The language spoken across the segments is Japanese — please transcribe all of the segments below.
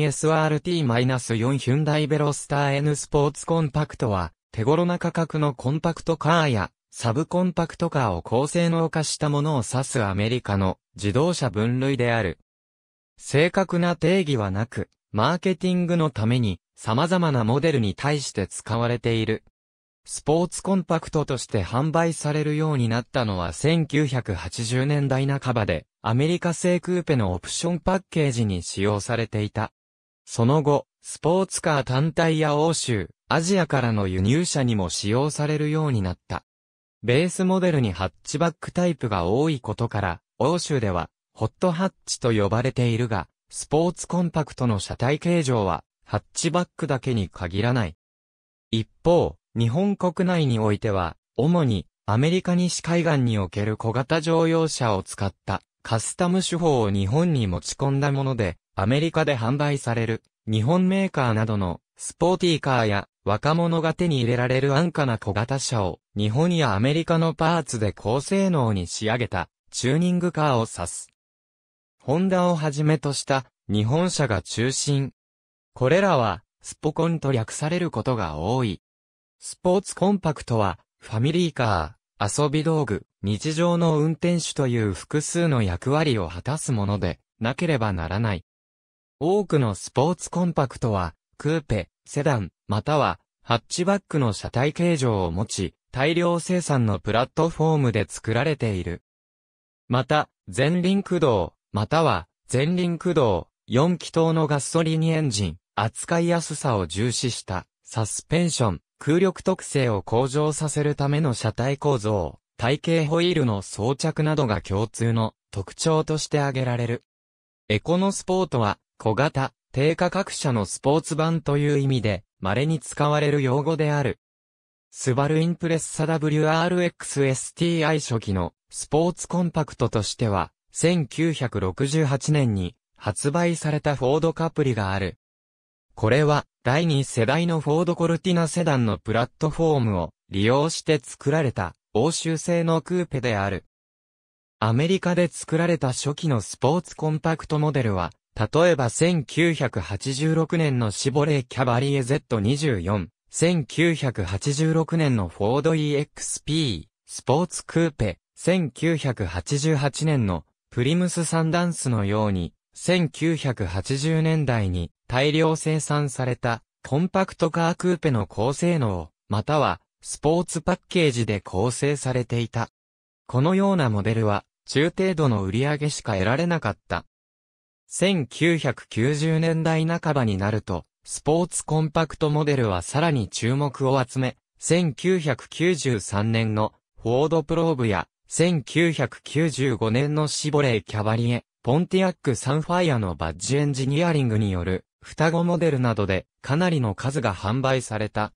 SRT-4 ヒュンダイベロスター N スポーツコンパクトは、手頃な価格のコンパクトカーや、サブコンパクトカーを高性能化したものを指すアメリカの自動車分類である。正確な定義はなく、マーケティングのために様々なモデルに対して使われている。スポーツコンパクトとして販売されるようになったのは1980年代半ばで、アメリカ製クーペのオプションパッケージに使用されていた。その後、スポーツカー単体や欧州、アジアからの輸入車にも使用されるようになった。ベースモデルにハッチバックタイプが多いことから、欧州では、ホットハッチと呼ばれているが、スポーツコンパクトの車体形状は、ハッチバックだけに限らない。一方、日本国内においては、主に、アメリカ西海岸における小型乗用車を使った、カスタム手法を日本に持ち込んだもので、アメリカで販売される、日本メーカーなどの、スポーティーカーや、若者が手に入れられる安価な小型車を、日本やアメリカのパーツで高性能に仕上げた、チューニングカーを指す。ホンダをはじめとした、日本車が中心。これらは、スポコンと略されることが多い。スポーツコンパクトは、ファミリーカー、遊び道具、日常の運転手という複数の役割を果たすもので、なければならない。多くのスポーツコンパクトは、クーペ、セダン、または、ハッチバックの車体形状を持ち、大量生産のプラットフォームで作られている。また、前輪駆動、または、前輪駆動、4気筒のガソリンエンジン、扱いやすさを重視した、サスペンション、空力特性を向上させるための車体構造、体型ホイールの装着などが共通の特徴として挙げられる。エコノスポートは小型、低価格車のスポーツ版という意味で、稀に使われる用語である。スバルインプレッサ WRX-STI 初期のスポーツコンパクトとしては、1968年に発売されたフォードカプリがある。これは第2世代のフォードコルティナセダンのプラットフォームを利用して作られた欧州製のクーペである。アメリカで作られた初期のスポーツコンパクトモデルは例えば1986年のシボレーキャバリエ Z24、1986年のフォード EXP、スポーツクーペ、1988年のプリムスサンダンスのように、1980年代に大量生産されたコンパクトカークーペの高性能、またはスポーツパッケージで構成されていた。このようなモデルは中程度の売り上げしか得られなかった。1990年代半ばになると、スポーツコンパクトモデルはさらに注目を集め、1993年のフォードプローブや、1995年のシボレーキャバリエ、ポンティアックサンファイアのバッジエンジニアリングによる双子モデルなどでかなりの数が販売された。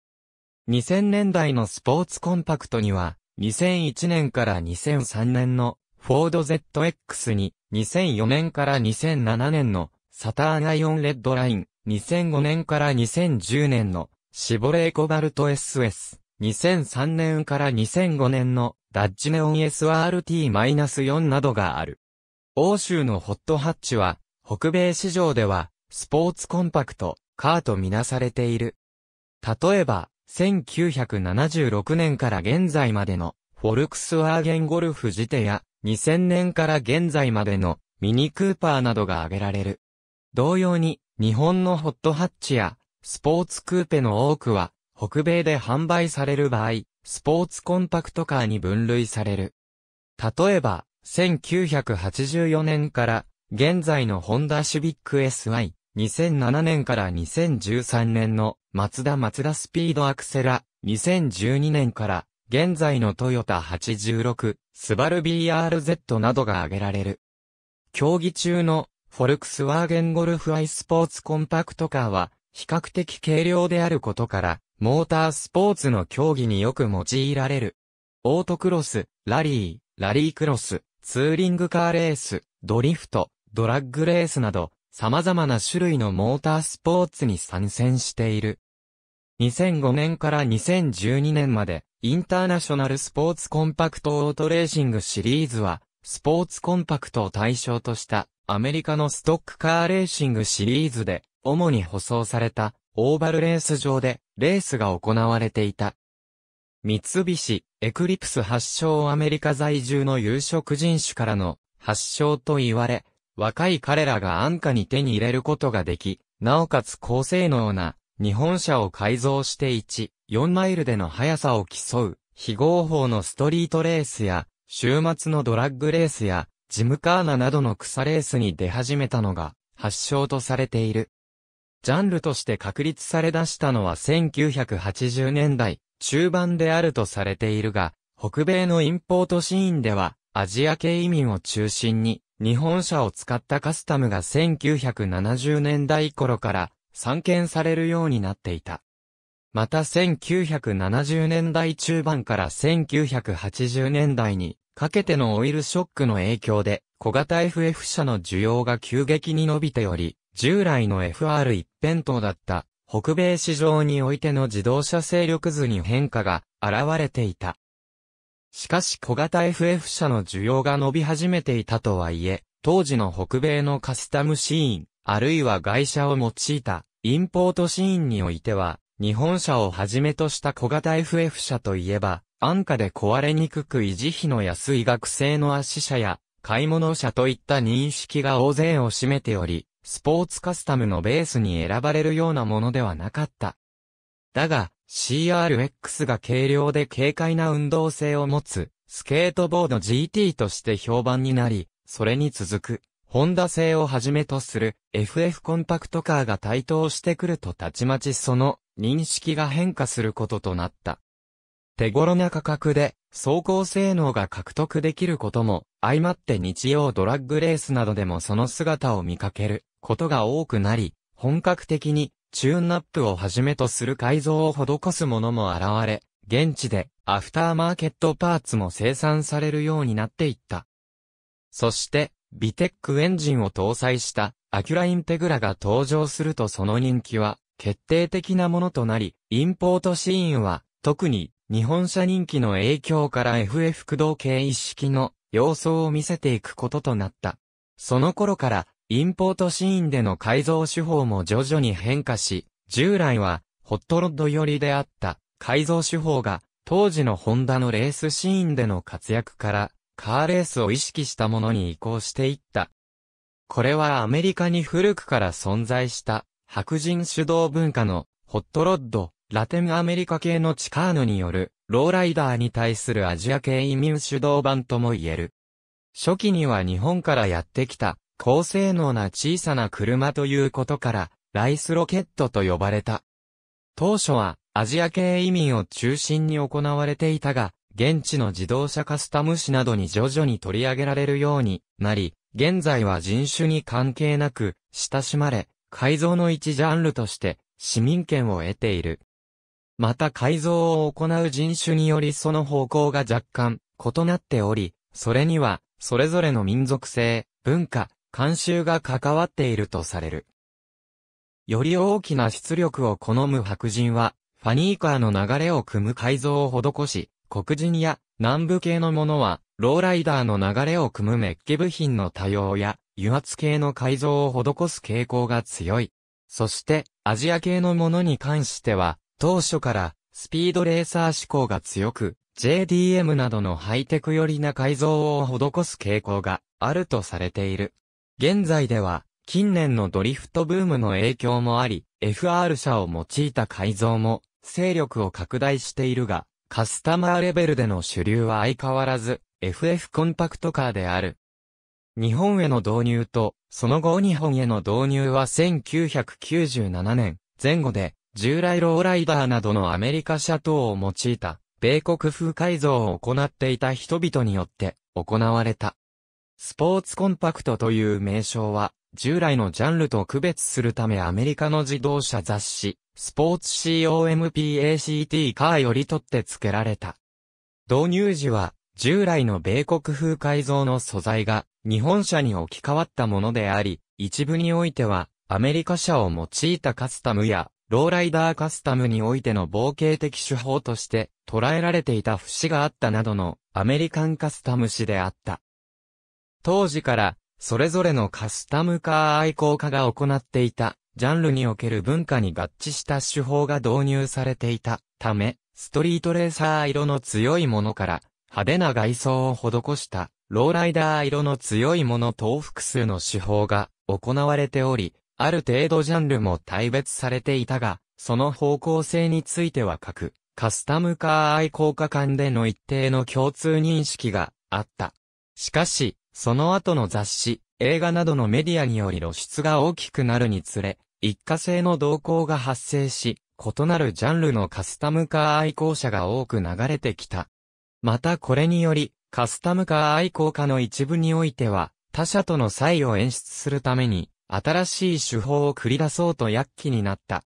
2000年代のスポーツコンパクトには、2001年から2003年のフォード ZX に2004年から2007年のサターンアイオンレッドライン、2005年から2010年のシボレーコバルト SS、2003年から2005年のダッジネオン SRT-4 などがある。欧州のホットハッチは、北米市場では、スポーツコンパクト、カーとみなされている。例えば、1976年から現在までの、フォルクスワーゲンゴルフジテや、2000年から現在までのミニクーパーなどが挙げられる。同様に、日本のホットハッチやスポーツクーペの多くは、北米で販売される場合、スポーツコンパクトカーに分類される。例えば、1984年から現在のホンダシビック s y 2007年から2013年のマツダマツダスピードアクセラ、2012年から現在のトヨタ86、スバル BRZ などが挙げられる。競技中のフォルクスワーゲンゴルフアイスポーツコンパクトカーは比較的軽量であることから、モータースポーツの競技によく用いられる。オートクロス、ラリー、ラリークロス、ツーリングカーレース、ドリフト、ドラッグレースなど、様々な種類のモータースポーツに参戦している。2005年から2012年まで、インターナショナルスポーツコンパクトオートレーシングシリーズは、スポーツコンパクトを対象としたアメリカのストックカーレーシングシリーズで、主に舗装されたオーバルレース場でレースが行われていた。三菱、エクリプス発祥アメリカ在住の有色人種からの発祥と言われ、若い彼らが安価に手に入れることができ、なおかつ高性能な日本車を改造して1、4マイルでの速さを競う、非合法のストリートレースや、週末のドラッグレースや、ジムカーナなどの草レースに出始めたのが、発祥とされている。ジャンルとして確立され出したのは1980年代、中盤であるとされているが、北米のインポートシーンでは、アジア系移民を中心に、日本車を使ったカスタムが1970年代頃から散見されるようになっていた。また1970年代中盤から1980年代にかけてのオイルショックの影響で小型 FF 車の需要が急激に伸びており、従来の FR 一辺倒だった北米市場においての自動車勢力図に変化が現れていた。しかし小型 FF 車の需要が伸び始めていたとはいえ、当時の北米のカスタムシーン、あるいは外車を用いた、インポートシーンにおいては、日本車をはじめとした小型 FF 車といえば、安価で壊れにくく維持費の安い学生の足車や、買い物車といった認識が大勢を占めており、スポーツカスタムのベースに選ばれるようなものではなかった。だが、CRX が軽量で軽快な運動性を持つ、スケートボード GT として評判になり、それに続く、ホンダ製をはじめとする FF コンパクトカーが台頭してくるとたちまちその認識が変化することとなった。手頃な価格で走行性能が獲得できることも相まって日曜ドラッグレースなどでもその姿を見かけることが多くなり、本格的にチューンナップをはじめとする改造を施すものも現れ、現地でアフターマーケットパーツも生産されるようになっていった。そして、ビテックエンジンを搭載したアキュラインテグラが登場するとその人気は決定的なものとなり、インポートシーンは特に日本車人気の影響から FF 駆動系一式の様相を見せていくこととなった。その頃からインポートシーンでの改造手法も徐々に変化し、従来はホットロッド寄りであった改造手法が当時のホンダのレースシーンでの活躍からカーレースを意識したものに移行していった。これはアメリカに古くから存在した白人主導文化のホットロッド、ラテンアメリカ系のチカーヌによるローライダーに対するアジア系移民主導版とも言える。初期には日本からやってきた高性能な小さな車ということからライスロケットと呼ばれた。当初はアジア系移民を中心に行われていたが、現地の自動車カスタム誌などに徐々に取り上げられるようになり、現在は人種に関係なく、親しまれ、改造の一ジャンルとして、市民権を得ている。また改造を行う人種によりその方向が若干異なっており、それには、それぞれの民族性、文化、慣習が関わっているとされる。より大きな出力を好む白人は、ファニーカーの流れを組む改造を施し、黒人や南部系のものは、ローライダーの流れを組むメッキ部品の多様や、油圧系の改造を施す傾向が強い。そして、アジア系のものに関しては、当初から、スピードレーサー志向が強く、JDM などのハイテク寄りな改造を施す傾向があるとされている。現在では、近年のドリフトブームの影響もあり、FR 車を用いた改造も、勢力を拡大しているが、カスタマーレベルでの主流は相変わらず FF コンパクトカーである。日本への導入と、その後日本への導入は1997年前後で、従来ローライダーなどのアメリカ車等を用いた、米国風改造を行っていた人々によって行われた。スポーツコンパクトという名称は、従来のジャンルと区別するためアメリカの自動車雑誌、スポーツ COMPACT カーより取って付けられた。導入時は、従来の米国風改造の素材が日本車に置き換わったものであり、一部においてはアメリカ車を用いたカスタムやローライダーカスタムにおいての冒険的手法として捉えられていた節があったなどのアメリカンカスタム誌であった。当時からそれぞれのカスタムカー愛好家が行っていた、ジャンルにおける文化に合致した手法が導入されていたため、ストリートレーサー色の強いものから、派手な外装を施した、ローライダー色の強いもの等複数の手法が行われており、ある程度ジャンルも大別されていたが、その方向性については各、カスタムカー愛好家間での一定の共通認識があった。しかし、その後の雑誌、映画などのメディアにより露出が大きくなるにつれ、一過性の動向が発生し、異なるジャンルのカスタムカー愛好者が多く流れてきた。またこれにより、カスタムカー愛好家の一部においては、他者との差異を演出するために、新しい手法を繰り出そうと躍起になった。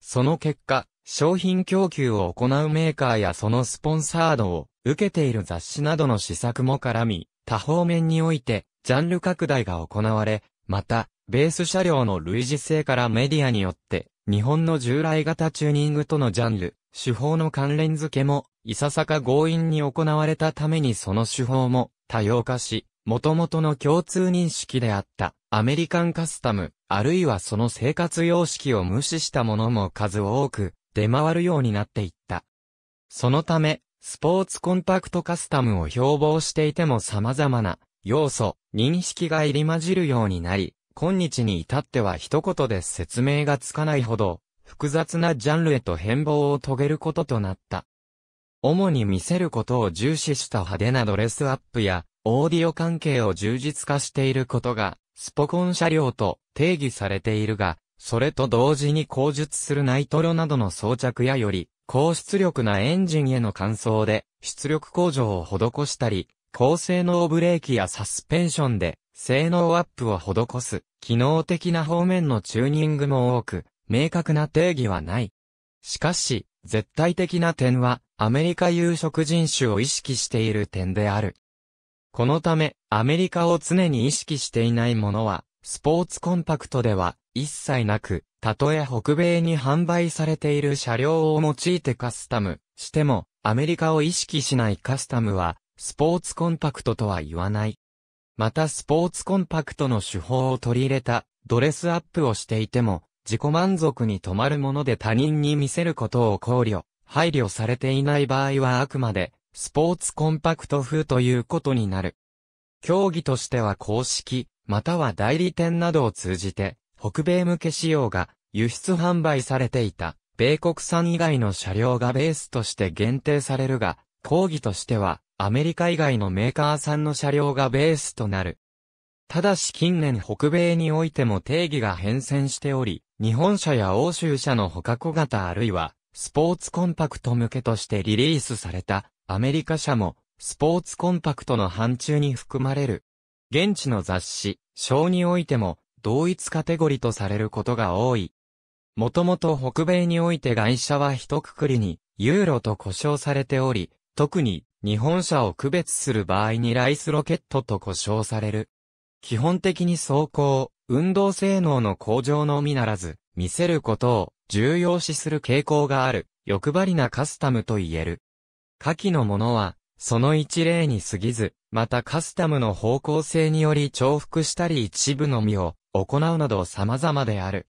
その結果、商品供給を行うメーカーやそのスポンサードを受けている雑誌などの施策も絡み、多方面において、ジャンル拡大が行われ、また、ベース車両の類似性からメディアによって、日本の従来型チューニングとのジャンル、手法の関連付けも、いささか強引に行われたためにその手法も多様化し、元々の共通認識であったアメリカンカスタム、あるいはその生活様式を無視したものも数多く出回るようになっていった。そのため、スポーツコンパクトカスタムを標榜していても様々な要素、認識が入り混じるようになり、今日に至っては一言で説明がつかないほど、複雑なジャンルへと変貌を遂げることとなった。主に見せることを重視した派手なドレスアップや、オーディオ関係を充実化していることが、スポコン車両と定義されているが、それと同時に口述するナイトロなどの装着やより、高出力なエンジンへの換装で出力向上を施したり、高性能ブレーキやサスペンションで性能アップを施す、機能的な方面のチューニングも多く、明確な定義はない。しかし、絶対的な点は、アメリカ有色人種を意識している点である。このため、アメリカを常に意識していないものは、スポーツコンパクトでは、一切なく、たとえ北米に販売されている車両を用いてカスタムしても、アメリカを意識しないカスタムは、スポーツコンパクトとは言わない。またスポーツコンパクトの手法を取り入れたドレスアップをしていても、自己満足に止まるもので他人に見せることを考慮、配慮されていない場合はあくまで、スポーツコンパクト風ということになる。競技としては公式、または代理店などを通じて、北米向け仕様が輸出販売されていた、米国産以外の車両がベースとして限定されるが、講義としては、アメリカ以外のメーカー産の車両がベースとなる。ただし近年北米においても定義が変遷しており、日本車や欧州車の他小型あるいは、スポーツコンパクト向けとしてリリースされた、アメリカ車も、スポーツコンパクトの範疇に含まれる。現地の雑誌、小においても、同一カテゴリとされることが多い。もともと北米において外車は一括りに、ユーロと呼称されており、特に日本車を区別する場合にライスロケットと呼称される。基本的に走行、運動性能の向上のみならず、見せることを重要視する傾向がある、欲張りなカスタムと言える。下記のものは、その一例に過ぎず、またカスタムの方向性により重複したり一部のみを行うなど様々である。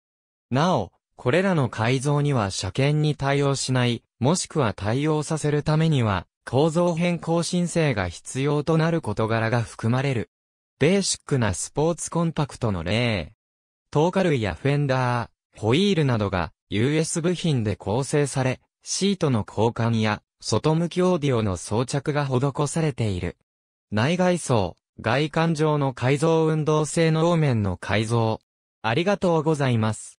なお、これらの改造には車検に対応しない、もしくは対応させるためには、構造変更申請が必要となる事柄が含まれる。ベーシックなスポーツコンパクトの例。透過類やフェンダー、ホイールなどが US 部品で構成され、シートの交換や外向きオーディオの装着が施されている。内外装、外観上の改造運動性能面の改造。ありがとうございます。